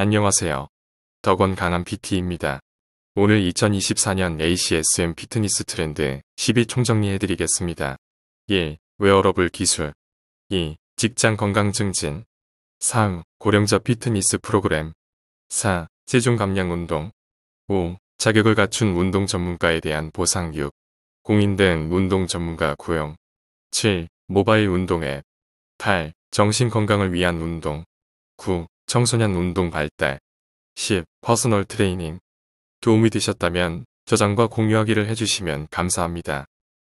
안녕하세요. 덕원 강한 PT입니다. 오늘 2024년 ACSM 피트니스 트렌드 1 0위 총정리해드리겠습니다. 1. 웨어러블 기술 2. 직장 건강 증진 3. 고령자 피트니스 프로그램 4. 체중 감량 운동 5. 자격을 갖춘 운동 전문가에 대한 보상 6. 공인된 운동 전문가 고용 7. 모바일 운동 앱 8. 정신 건강을 위한 운동 9. 청소년 운동 발달 10. 퍼스널 트레이닝 도움이 되셨다면 저장과 공유하기를 해주시면 감사합니다.